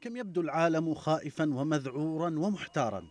كم يبدو العالم خائفا ومذعورا ومحتارا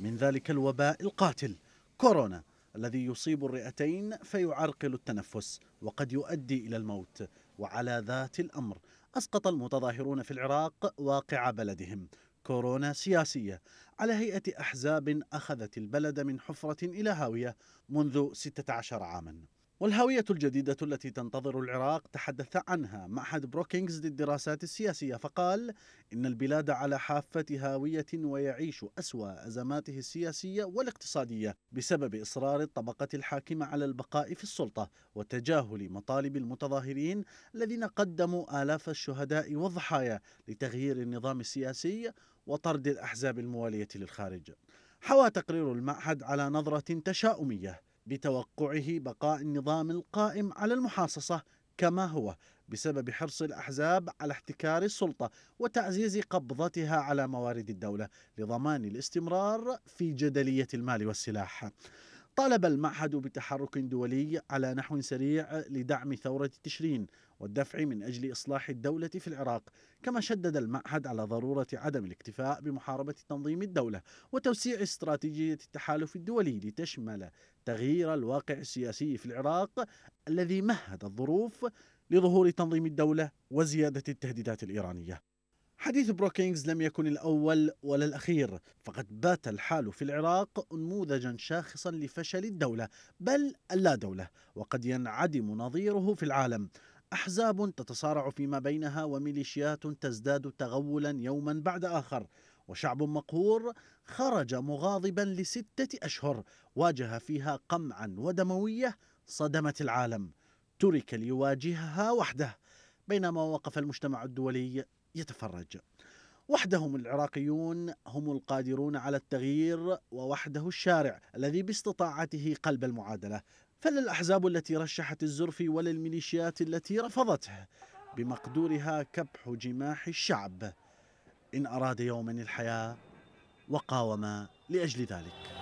من ذلك الوباء القاتل كورونا الذي يصيب الرئتين فيعرقل التنفس وقد يؤدي إلى الموت وعلى ذات الأمر أسقط المتظاهرون في العراق واقع بلدهم كورونا سياسية على هيئة أحزاب أخذت البلد من حفرة إلى هاوية منذ 16 عاماً والهوية الجديدة التي تنتظر العراق تحدث عنها معهد بروكينغز للدراسات السياسية فقال إن البلاد على حافة هاوية ويعيش أسوأ أزماته السياسية والاقتصادية بسبب إصرار الطبقة الحاكمة على البقاء في السلطة وتجاهل مطالب المتظاهرين الذين قدموا آلاف الشهداء والضحايا لتغيير النظام السياسي وطرد الأحزاب الموالية للخارج حوى تقرير المعهد على نظرة تشاؤمية بتوقعه بقاء النظام القائم على المحاصصة كما هو بسبب حرص الأحزاب على احتكار السلطة وتعزيز قبضتها على موارد الدولة لضمان الاستمرار في جدلية المال والسلاح طالب المعهد بتحرك دولي على نحو سريع لدعم ثورة تشرين والدفع من أجل إصلاح الدولة في العراق كما شدد المعهد على ضرورة عدم الاكتفاء بمحاربة تنظيم الدولة وتوسيع استراتيجية التحالف الدولي لتشمل تغيير الواقع السياسي في العراق الذي مهد الظروف لظهور تنظيم الدولة وزيادة التهديدات الإيرانية حديث بروكينغز لم يكن الأول ولا الأخير فقد بات الحال في العراق نموذجا شاخصا لفشل الدولة بل اللا دولة وقد ينعدم نظيره في العالم أحزاب تتصارع فيما بينها وميليشيات تزداد تغولا يوما بعد آخر وشعب مقهور خرج مغاضبا لستة أشهر واجه فيها قمعا ودموية صدمت العالم ترك ليواجهها وحده بينما وقف المجتمع الدولي يتفرج وحدهم العراقيون هم القادرون على التغيير ووحده الشارع الذي باستطاعته قلب المعادله فللاحزاب التي رشحت الزرفي وللميليشيات التي رفضته بمقدورها كبح جماح الشعب ان اراد يوما الحياه وقاوم لاجل ذلك